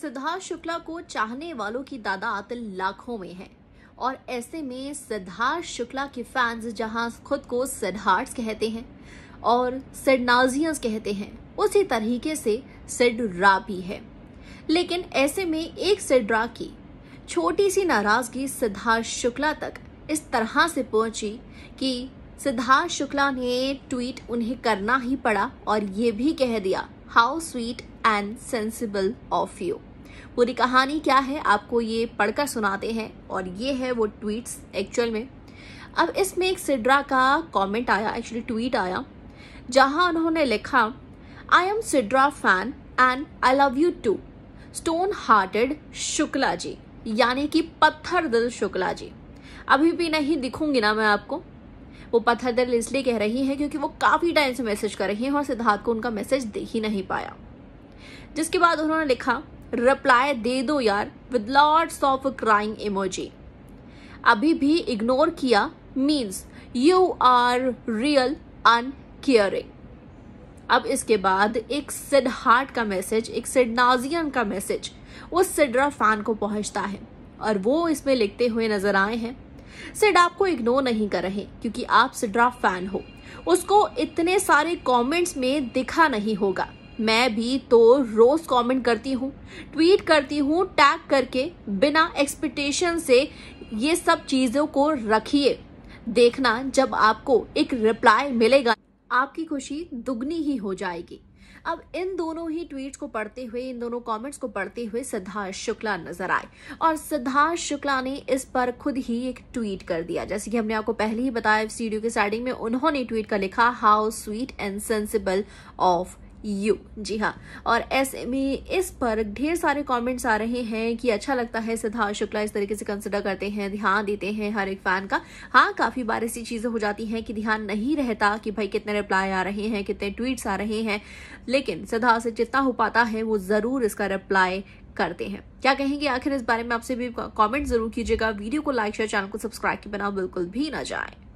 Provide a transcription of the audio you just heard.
सिद्धार्थ शुक्ला को चाहने वालों की तादाद लाखों में है और ऐसे में सिद्धार्थ शुक्ला के फैंस जहां खुद को सिद्धार्थ कहते हैं और सिडनाजियंस कहते हैं उसी तरीके से सिडरा भी है लेकिन ऐसे में एक सिडरा की छोटी सी नाराजगी सिद्धार्थ शुक्ला तक इस तरह से पहुंची कि सिद्धार्थ शुक्ला ने ट्वीट उन्हें करना ही पड़ा और ये भी कह दिया how sweet and sensible of you पूरी कहानी क्या है आपको ये पढ़कर सुनाते हैं और ये है वो ट्वीट्स एक्चुअल में अब इसमें एक सिड्रा का कमेंट आया एक्चुअली ट्वीट आया जहां उन्होंने लिखा I am Sidra fan and I love you too stone hearted Shukla ji यानी कि पत्थर दिल शुक्ला जी अभी भी नहीं दिखूंगी ना मैं आपको वो पत्थर दिल इसलिए कह रही हैं क्योंकि वो काफ़ी टाइम से मैसेज कर रही हैं और सिद्धार्थ को उनका मैसेज दे ही नहीं पाया जिसके बाद उन्होंने लिखा रिप्लाई दे दो यार with lots of crying emoji अभी भी इग्नोर किया means you are real uncaring अब इसके बाद एक सिड हार्ट का मैसेज एक सिड नाजियन का मैसेज उस सिड्रा फैन को पहुंचता है और वो इसमें लिखते हुए नजर आए हैं सिड आपको इग्नोर नहीं कर रहे क्योंकि आप सिड्रा फैन हो उसको इतने सारे कमेंट्स में दिखा नहीं होगा मैं भी तो रोज कमेंट करती हूँ ट्वीट करती हूँ टैग करके बिना एक्सपेक्टेशन से ये सब चीज़ों को रखिए देखना जब आपको एक रिप्लाई मिलेगा आपकी खुशी दुगनी ही हो जाएगी अब इन दोनों ही ट्वीट्स को पढ़ते हुए इन दोनों कमेंट्स को पढ़ते हुए सिद्धार्थ शुक्ला नजर आए और सिद्धार्थ शुक्ला ने इस पर खुद ही एक ट्वीट कर दिया जैसे कि हमने आपको पहले ही बताया वीडियो के साइडिंग में उन्होंने ट्वीट कर लिखा how sweet and sensible of you जी हाँ और ऐसे में e, इस पर ढेर सारे कमेंट्स आ रहे हैं कि अच्छा लगता है सिद्धार्थ शुक्ला इस तरीके से कंसिडर करते हैं ध्यान देते हैं हर एक फैन का हाँ काफी बार ऐसी चीजें हो जाती हैं कि ध्यान नहीं रहता कि भाई कितने रिप्लाई आ रहे हैं कितने ट्वीट्स आ रहे हैं लेकिन सिद्धार्थ से जितना हो पाता है वो जरूर इसका रिप्लाई करते हैं क्या कहेंगे आखिर इस बारे में आपसे भी कॉमेंट जरूर कीजिएगा वीडियो को लाइक शेयर चैनल को सब्सक्राइब के बनाओ बिल्कुल भी ना जाए